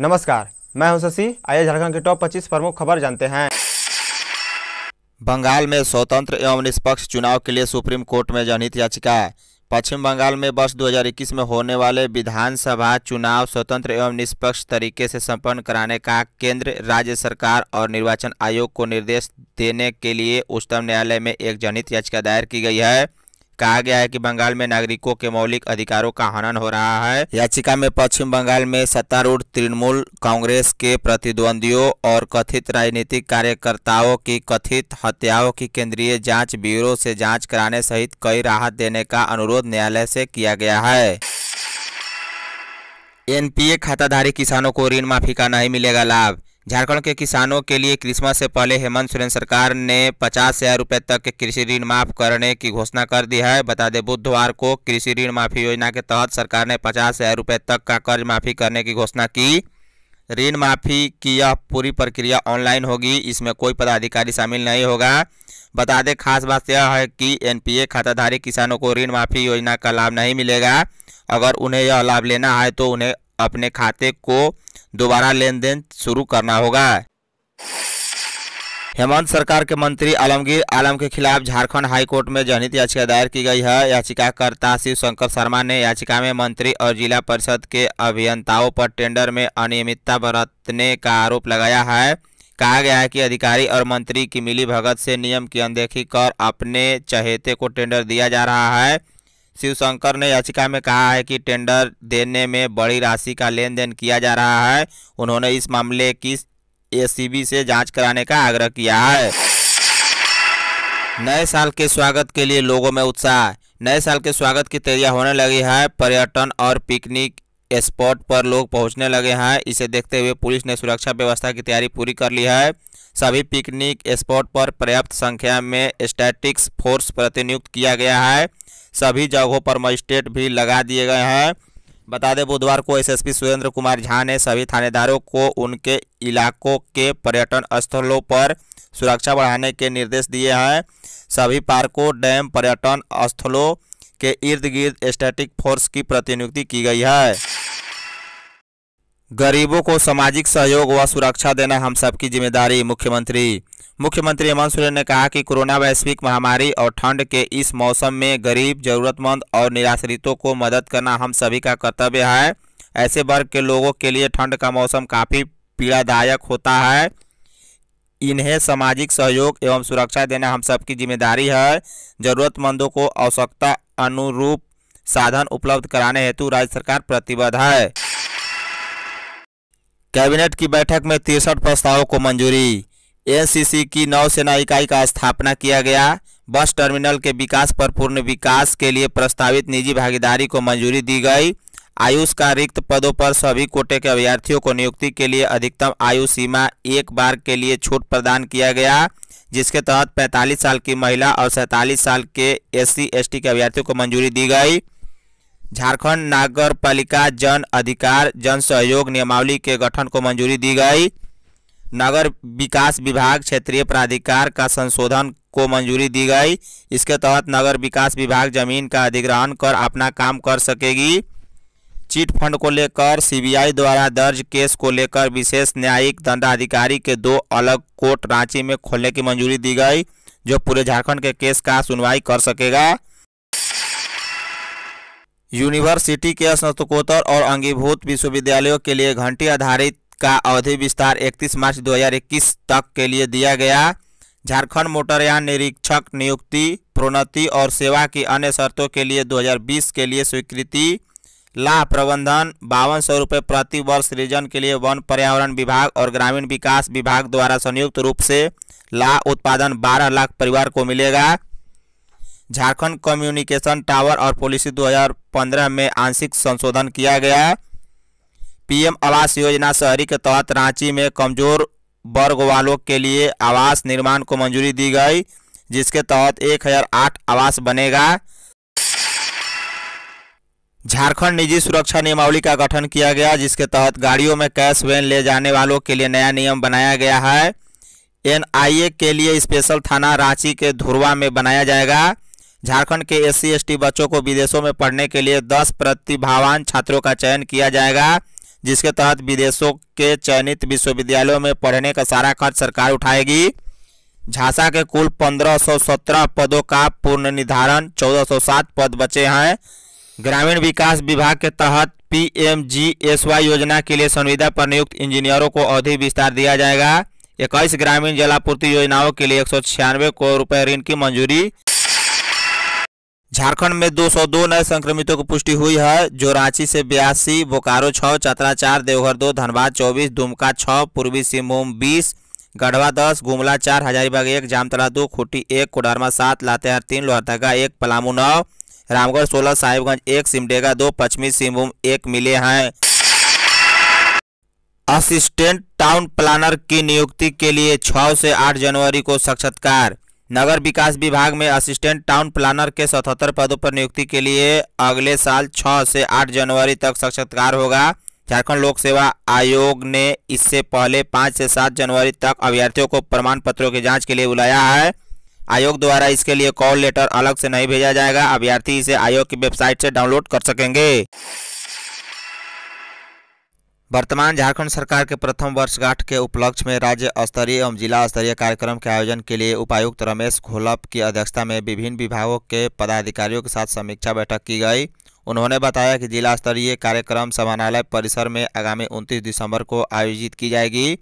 नमस्कार मैं हूं शशि आइए झारखंड के टॉप 25 प्रमुख खबर जानते हैं बंगाल में स्वतंत्र एवं निष्पक्ष चुनाव के लिए सुप्रीम कोर्ट में जनहित याचिका पश्चिम बंगाल में वर्ष 2021 में होने वाले विधानसभा चुनाव स्वतंत्र एवं निष्पक्ष तरीके से संपन्न कराने का केंद्र राज्य सरकार और निर्वाचन आयोग को निर्देश देने के लिए उच्चतम न्यायालय में एक जनहित याचिका दायर की गई है कहा गया है कि बंगाल में नागरिकों के मौलिक अधिकारों का हनन हो रहा है याचिका में पश्चिम बंगाल में सत्तारूढ़ तृणमूल कांग्रेस के प्रतिद्वंदियों और कथित राजनीतिक कार्यकर्ताओं की कथित हत्याओं की केंद्रीय जांच ब्यूरो से जांच कराने सहित कई राहत देने का अनुरोध न्यायालय से किया गया है एनपीए खाताधारी किसानों को ऋण माफी का नहीं मिलेगा लाभ झारखंड के किसानों के लिए क्रिसमस से पहले हेमंत सोरेन सरकार ने पचास हजार रुपये तक के कृषि ऋण माफ करने की घोषणा कर दी है बता दें बुधवार को कृषि ऋण माफी योजना के तहत सरकार ने पचास हजार रुपये तक का कर्ज माफी करने की घोषणा की ऋण माफी की यह पूरी प्रक्रिया ऑनलाइन होगी इसमें कोई पदाधिकारी शामिल नहीं होगा बता दें खास बात यह है कि एनपीए खाताधारी किसानों को ऋण माफी योजना का लाभ नहीं मिलेगा अगर उन्हें यह लाभ लेना है तो उन्हें अपने खाते को दोबारा लेन देन शुरू करना होगा हेमंत सरकार के मंत्री आलमगीर आलम के खिलाफ झारखंड हाईकोर्ट में जनहित याचिका दायर की गई है याचिकाकर्ता शिव शंकर शर्मा ने याचिका में मंत्री और जिला परिषद के अभियंताओं पर टेंडर में अनियमितता बरतने का आरोप लगाया है कहा गया है कि अधिकारी और मंत्री की मिली भगत से नियम की अनदेखी कर अपने चहेते को टेंडर दिया जा रहा है शिवशंकर ने याचिका में कहा है कि टेंडर देने में बड़ी राशि का लेन देन किया जा रहा है उन्होंने इस मामले की एसीबी से जांच कराने का आग्रह किया है नए साल के स्वागत के लिए लोगों में उत्साह नए साल के स्वागत की तैयारियां होने लगी है पर्यटन और पिकनिक स्पॉट पर लोग पहुंचने लगे हैं इसे देखते हुए पुलिस ने सुरक्षा व्यवस्था की तैयारी पूरी कर ली है सभी पिकनिक स्पॉट पर पर्याप्त संख्या में स्टैटिक्स फोर्स प्रतिनियुक्त किया गया है सभी जगहों पर मजिस्ट्रेट भी लगा दिए गए हैं बता दें बुधवार को एसएसपी सुरेंद्र कुमार झा ने सभी थानेदारों को उनके इलाकों के पर्यटन स्थलों पर सुरक्षा बढ़ाने के निर्देश दिए हैं सभी पार्कों डैम पर्यटन स्थलों के इर्द गिर्द स्टैटिक फोर्स की प्रतिनियुक्ति की गई है गरीबों को सामाजिक सहयोग व सुरक्षा देना हम सबकी जिम्मेदारी मुख्यमंत्री मुख्यमंत्री हेमंत सोरेन ने कहा कि कोरोना वैश्विक महामारी और ठंड के इस मौसम में गरीब जरूरतमंद और निराश्रितों को मदद करना हम सभी का कर्तव्य है ऐसे वर्ग के लोगों के लिए ठंड का मौसम काफ़ी पीड़ादायक होता है इन्हें सामाजिक सहयोग एवं सुरक्षा देना हम सबकी जिम्मेदारी है ज़रूरतमंदों को आवश्यकता अनुरूप साधन उपलब्ध कराने हेतु राज्य सरकार प्रतिबद्ध है कैबिनेट की बैठक में तिरसठ प्रस्तावों को मंजूरी एनसीसी की नौसेना इकाई का स्थापना किया गया बस टर्मिनल के विकास पर पूर्ण विकास के लिए प्रस्तावित निजी भागीदारी को मंजूरी दी गई आयुष का रिक्त पदों पर सभी कोटे के अभ्यर्थियों को नियुक्ति के लिए अधिकतम आयु सीमा एक बार के लिए छूट प्रदान किया गया जिसके तहत 45 साल की महिला और सैंतालीस साल के एस सी के अभ्यर्थियों को मंजूरी दी गई झारखंड नगर पालिका जन अधिकार जन सहयोग नियमावली के गठन को मंजूरी दी गई नगर विकास विभाग क्षेत्रीय प्राधिकार का संशोधन को मंजूरी दी गई इसके तहत नगर विकास विभाग जमीन का अधिग्रहण कर अपना काम कर सकेगी चिट फंड को लेकर सीबीआई द्वारा दर्ज केस को लेकर विशेष न्यायिक दंडाधिकारी के दो अलग कोर्ट रांची में खोलने की मंजूरी दी गई जो पूरे झारखंड के केस का सुनवाई कर सकेगा यूनिवर्सिटी के स्नातकोत्तर और अंगीभूत विश्वविद्यालयों के लिए घंटी आधारित का अवधि विस्तार 31 मार्च 2021 तक के लिए दिया गया झारखंड मोटरयान निरीक्षक नियुक्ति प्रोन्नति और सेवा की अन्य शर्तों के लिए 2020 के लिए स्वीकृति लाभ प्रबंधन बावन सौ रुपये प्रति वर्ष सृजन के लिए वन पर्यावरण विभाग और ग्रामीण विकास विभाग द्वारा संयुक्त रूप से लाभ उत्पादन बारह लाख परिवार को मिलेगा झारखंड कम्युनिकेशन टावर और पॉलिसी 2015 में आंशिक संशोधन किया गया पीएम आवास योजना शहरी के तहत रांची में कमजोर वर्ग वालों के लिए आवास निर्माण को मंजूरी दी गई जिसके तहत एक हजार आठ आवास बनेगा झारखंड निजी सुरक्षा नियमावली का गठन किया गया जिसके तहत गाड़ियों में कैश वैन ले जाने वालों के लिए नया नियम बनाया गया है एनआईए के लिए स्पेशल थाना रांची के धुरवा में बनाया जाएगा झारखंड के एस सी बच्चों को विदेशों में पढ़ने के लिए 10 प्रतिभावान छात्रों का चयन किया जाएगा जिसके तहत विदेशों के चयनित विश्वविद्यालयों में पढ़ने का सारा खर्च सरकार उठाएगी झांसा के कुल 1517 पदों का पूर्ण निर्धारण 1407 पद बचे हैं ग्रामीण विकास विभाग के तहत पीएमजीएसवाई योजना के लिए संविदा पर नियुक्त इंजीनियरों को अवधि विस्तार दिया जाएगा इक्कीस ग्रामीण जलापूर्ति योजनाओं के लिए एक करोड़ रुपए ऋण की मंजूरी झारखंड में 202 नए संक्रमितों की पुष्टि हुई है जो रांची से बयासी बोकारो छः चतरा चार देवघर दो धनबाद चौबीस दुमका छः पूर्वी सिंहभूम बीस गढ़वा दस गुमला चार हजारीबाग एक जामतला दो खूटी एक कोडरमा सात लातेहार तीन लोहरदगा एक पलामू नौ रामगढ़ सोलह साहिबगंज एक सिमडेगा दो पश्चिमी सिंहभूम एक मिले हैं असिस्टेंट टाउन प्लानर की नियुक्ति के लिए छः से आठ जनवरी को साक्षात्कार नगर विकास विभाग में असिस्टेंट टाउन प्लानर के सतहत्तर पदों पर नियुक्ति के लिए अगले साल छः से आठ जनवरी तक साक्षात्कार होगा झारखंड लोक सेवा आयोग ने इससे पहले पाँच से सात जनवरी तक अभ्यर्थियों को प्रमाण पत्रों की जांच के लिए बुलाया है आयोग द्वारा इसके लिए कॉल लेटर अलग से नहीं भेजा जाएगा अभ्यर्थी इसे आयोग की वेबसाइट से डाउनलोड कर सकेंगे वर्तमान झारखंड सरकार के प्रथम वर्षगांठ के उपलक्ष्य में राज्य स्तरीय एवं जिला स्तरीय कार्यक्रम के आयोजन के लिए उपायुक्त रमेश घोलप की अध्यक्षता में विभिन्न विभागों के पदाधिकारियों के साथ समीक्षा बैठक की गई उन्होंने बताया कि जिला स्तरीय कार्यक्रम समानालय परिसर में आगामी उनतीस दिसंबर को आयोजित की जाएगी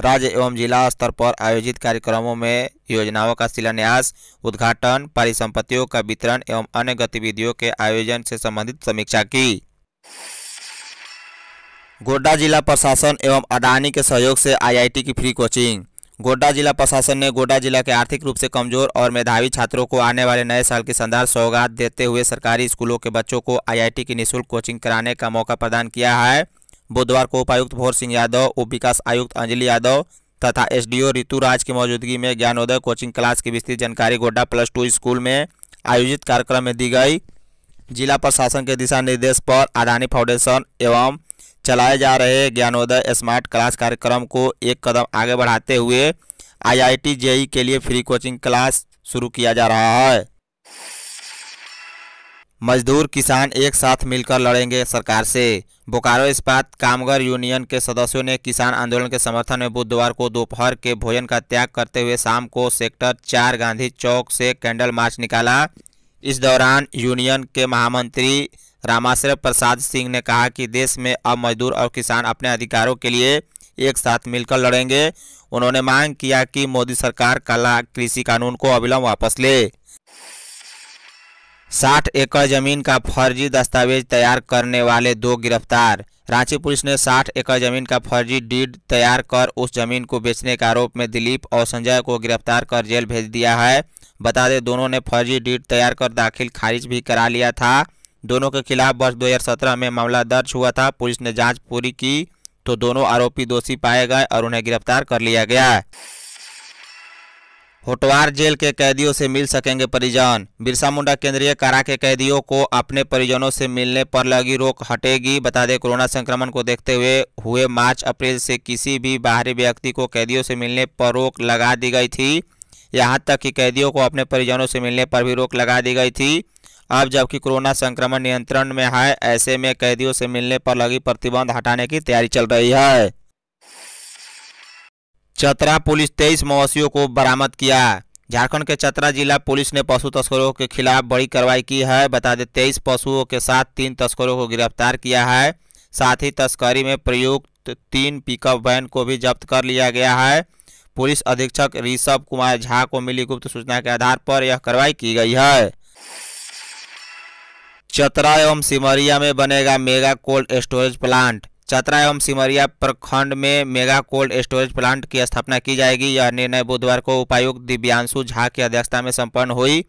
राज्य एवं जिला स्तर पर आयोजित कार्यक्रमों में योजनाओं का शिलान्यास उद्घाटन परिसंपत्तियों का वितरण एवं अन्य गतिविधियों के आयोजन से संबंधित समीक्षा की गोड्डा जिला प्रशासन एवं अडानी के सहयोग से आईआईटी की फ्री कोचिंग गोड्डा जिला प्रशासन ने गोड्डा जिला के आर्थिक रूप से कमजोर और मेधावी छात्रों को आने वाले नए साल की शानदार सौगात देते हुए सरकारी स्कूलों के बच्चों को आईआईटी की निःशुल्क कोचिंग कराने का मौका प्रदान किया है बुधवार को उपायुक्त भोर सिंह यादव उप विकास आयुक्त अंजलि यादव तथा रितु राज की मौजूदगी में ज्ञानोदय कोचिंग क्लास की विस्तृत जानकारी गोड्डा प्लस टू स्कूल में आयोजित कार्यक्रम में दी गई जिला प्रशासन के दिशा निर्देश पर अडानी फाउंडेशन एवं चलाए जा रहे ज्ञानोदय स्मार्ट क्लास कार्यक्रम को एक कदम आगे बढ़ाते हुए आईआईटी जेई के लिए फ्री कोचिंग क्लास शुरू किया जा रहा है मजदूर किसान एक साथ मिलकर लड़ेंगे सरकार से बोकारो इस्पात कामगार यूनियन के सदस्यों ने किसान आंदोलन के समर्थन में बुधवार को दोपहर के भोजन का त्याग करते हुए शाम को सेक्टर चार गांधी चौक से कैंडल मार्च निकाला इस दौरान यूनियन के महामंत्री रामाश्रय प्रसाद सिंह ने कहा कि देश में अब मजदूर और किसान अपने अधिकारों के लिए एक साथ मिलकर लड़ेंगे उन्होंने मांग किया कि मोदी सरकार काला कृषि कानून को अविलंब वापस ले साठ एकड़ जमीन का फर्जी दस्तावेज तैयार करने वाले दो गिरफ्तार रांची पुलिस ने साठ एकड़ जमीन का फर्जी डीड तैयार कर उस जमीन को बेचने के आरोप में दिलीप और संजय को गिरफ्तार कर जेल भेज दिया है बता दें दोनों ने फर्जी डीड तैयार कर दाखिल खारिज भी करा लिया था दोनों के खिलाफ वर्ष 2017 में मामला दर्ज हुआ था पुलिस ने जांच पूरी की तो दोनों आरोपी दोषी पाए गए और उन्हें गिरफ्तार कर लिया गया होटवार जेल के कैदियों से मिल सकेंगे परिजन बिरसा मुंडा केंद्रीय कारा के कैदियों को अपने परिजनों से मिलने पर लगी रोक हटेगी बता दें कोरोना संक्रमण को देखते हुए हुए मार्च अप्रैल से किसी भी बाहरी व्यक्ति को कैदियों से मिलने पर रोक लगा दी गई थी यहां तक कि कैदियों को अपने परिजनों से मिलने पर भी रोक लगा दी गई थी अब जबकि कोरोना संक्रमण नियंत्रण में है ऐसे में कैदियों से मिलने पर लगी प्रतिबंध हटाने की तैयारी चल रही है चतरा पुलिस तेईस मवेशियों को बरामद किया झारखंड के चतरा जिला पुलिस ने पशु तस्करों के खिलाफ बड़ी कार्रवाई की है बता दें तेईस पशुओं के साथ तीन तस्करों को गिरफ्तार किया है साथ ही तस्करी में प्रयुक्त तीन पिकअप वैन को भी जब्त कर लिया गया है पुलिस अधीक्षक ऋषभ कुमार झा को मिली गुप्त सूचना के आधार पर यह कार्रवाई की गई है चतरा एवं सिमरिया में बनेगा mega cold storage plant Chatra एवं सिमरिया प्रखंड में मेगा कोल्ड स्टोरेज प्लांट की स्थापना की जाएगी यह निर्णय बुधवार को उपायुक्त दिव्यांशु झा की अध्यक्षता में संपन्न हुई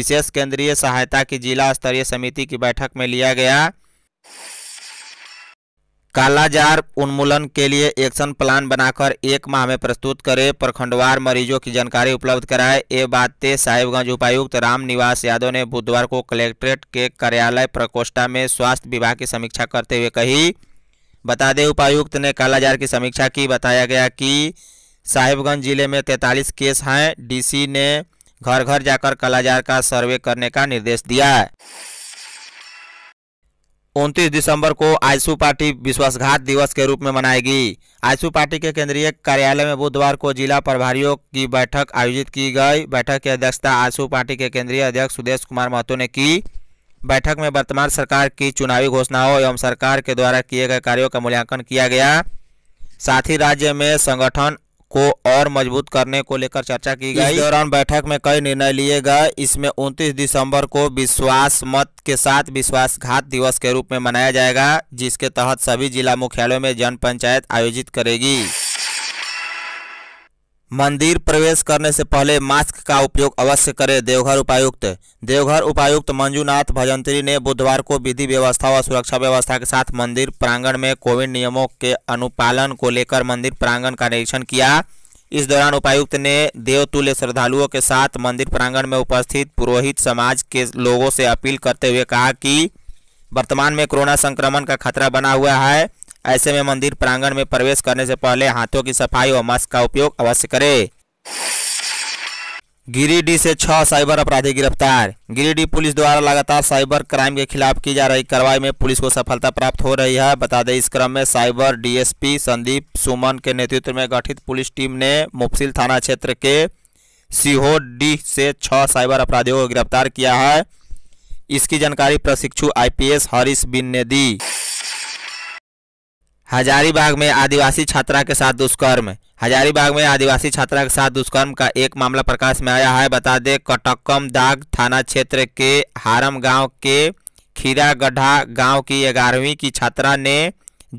विशेष केंद्रीय सहायता की जिला स्तरीय समिति की बैठक में लिया गया कालाजार उन्मूलन के लिए एक्शन प्लान बनाकर एक माह में प्रस्तुत करें प्रखंडवार मरीजों की जानकारी उपलब्ध कराए ये बातें साहिबगंज उपायुक्त राम निवास यादव ने बुधवार को कलेक्ट्रेट के कार्यालय प्रकोष्ठा में स्वास्थ्य विभाग की समीक्षा करते हुए कही बता दें उपायुक्त ने कालाजार की समीक्षा की बताया गया कि साहिबगंज जिले में तैंतालीस केस हैं डी ने घर घर जाकर कालाजार का सर्वे करने का निर्देश दिया है उनतीस दिसंबर को आयसू पार्टी विश्वासघात दिवस के रूप में मनाएगी आयसू पार्टी के केंद्रीय कार्यालय में बुधवार को जिला प्रभारियों की बैठक आयोजित की गई बैठक की अध्यक्षता आयसू पार्टी के केंद्रीय अध्यक्ष सुदेश कुमार महतो ने की बैठक में वर्तमान सरकार की चुनावी घोषणाओं एवं सरकार के द्वारा किए गए कार्यों का मूल्यांकन किया गया साथ ही राज्य में संगठन को और मजबूत करने को लेकर चर्चा की गई इस दौरान बैठक में कई निर्णय लिए गए इसमें उनतीस दिसंबर को विश्वास मत के साथ विश्वासघात दिवस के रूप में मनाया जाएगा जिसके तहत सभी जिला मुख्यालयों में जन पंचायत आयोजित करेगी मंदिर प्रवेश करने से पहले मास्क का उपयोग अवश्य करें देवघर उपायुक्त देवघर उपायुक्त मंजूनाथ भजंत्री ने बुधवार को विधि व्यवस्था व सुरक्षा व्यवस्था के साथ मंदिर प्रांगण में कोविड नियमों के अनुपालन को लेकर मंदिर प्रांगण का निरीक्षण किया इस दौरान उपायुक्त ने देवतुल्य श्रद्धालुओं के साथ मंदिर प्रांगण में उपस्थित पुरोहित समाज के लोगों से अपील करते हुए कहा कि वर्तमान में कोरोना संक्रमण का खतरा बना हुआ है ऐसे में मंदिर प्रांगण में प्रवेश करने से पहले हाथों की सफाई और मास्क का उपयोग अवश्य करें गिरिडीह से छह साइबर अपराधी गिरफ्तार गिरिडीह पुलिस द्वारा लगातार साइबर क्राइम के खिलाफ की जा रही कार्रवाई में पुलिस को सफलता प्राप्त हो रही है बता दें इस क्रम में साइबर डीएसपी संदीप सुमन के नेतृत्व में गठित पुलिस टीम ने मुफसिल थाना क्षेत्र के सीहोडीह से छह साइबर अपराधियों को गिरफ्तार किया है इसकी जानकारी प्रशिक्षु आईपीएस हरीश बिन ने दी हजारीबाग में आदिवासी छात्रा के साथ दुष्कर्म हजारीबाग में आदिवासी छात्रा के साथ दुष्कर्म का एक मामला प्रकाश में आया है बता दें कटक्कम दाग थाना क्षेत्र के हारम गांव के खीरा गढ़ा गांव की ग्यारहवीं की छात्रा ने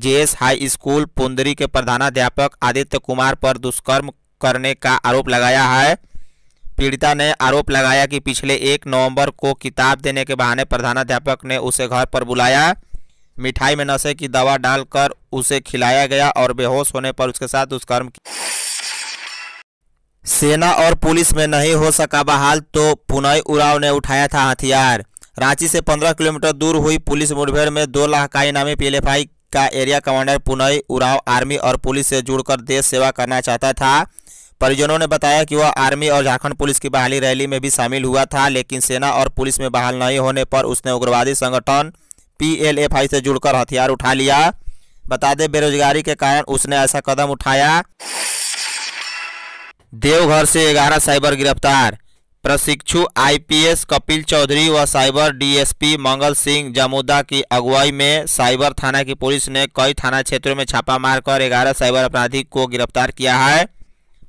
जे हाई स्कूल पुंदरी के प्रधानाध्यापक आदित्य कुमार पर दुष्कर्म करने का आरोप लगाया है पीड़िता ने आरोप लगाया कि पिछले एक नवंबर को किताब देने के बहाने प्रधानाध्यापक ने उसे घर पर बुलाया मिठाई में नशे की दवा डालकर उसे खिलाया गया और बेहोश होने पर उसके साथ दुष्कर्म किया सेना और पुलिस में नहीं हो सका बहाल तो पुनई उराव ने उठाया था हथियार रांची से 15 किलोमीटर दूर हुई पुलिस मुठभेड़ में दो लाख का इनामी पीएलएफआई का area commander Punai Uraon army और पुलिस से जुड़कर देश सेवा करना चाहता था परिजनों ने बताया कि वह आर्मी और झारखंड पुलिस की बहाली रैली में भी शामिल हुआ था लेकिन सेना और पुलिस में बहाल नहीं होने पर उसने उग्रवादी संगठन पीएलएफआई से जुड़कर हथियार उठा लिया बता दें बेरोजगारी के कारण उसने ऐसा कदम उठाया देवघर से ग्यारह साइबर गिरफ्तार प्रशिक्षु आईपीएस कपिल चौधरी व साइबर डीएसपी मंगल सिंह जमुदा की अगुवाई में साइबर थाना की पुलिस ने कई थाना क्षेत्रों में छापा मारकर ग्यारह साइबर अपराधी को गिरफ्तार किया है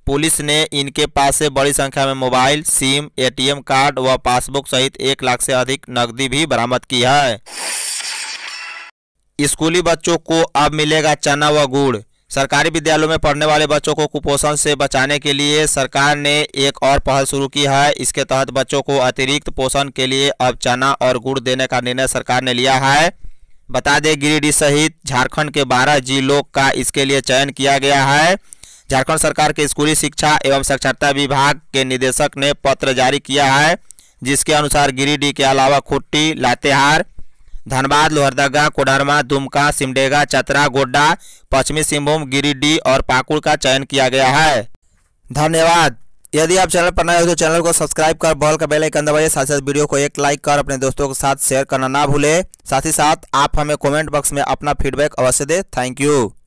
पुलिस ने इनके पास से बड़ी संख्या में मोबाइल सिम एटीएम कार्ड व पासबुक सहित एक लाख से अधिक नकदी भी बरामद की है स्कूली बच्चों को अब मिलेगा चना व गुड़ सरकारी विद्यालयों में पढ़ने वाले बच्चों को कुपोषण से बचाने के लिए सरकार ने एक और पहल शुरू की है इसके तहत बच्चों को अतिरिक्त पोषण के लिए अब चना और गुड़ देने का निर्णय सरकार ने लिया है बता दें गिरिडीह सहित झारखंड के 12 जिलों का इसके लिए चयन किया गया है झारखंड सरकार के स्कूली शिक्षा एवं साक्षरता विभाग के निदेशक ने पत्र जारी किया है जिसके अनुसार गिरिडीह के अलावा खुट्टी लातेहार धनबाद लोहरदगा कोडरमा दुमका सिमडेगा चतरा गोड्डा पश्चिमी सिंहभूम गिरिडीह और पाकुड़ का चयन किया गया है धन्यवाद यदि आप चैनल पर नए हो तो चैनल को सब्सक्राइब कर बॉल का बेल आइकन दबाइए साथ साथ वीडियो को एक लाइक कर अपने दोस्तों के साथ शेयर करना ना भूले साथ ही साथ आप हमें कमेंट बॉक्स में अपना फीडबैक अवश्य दें थैंक यू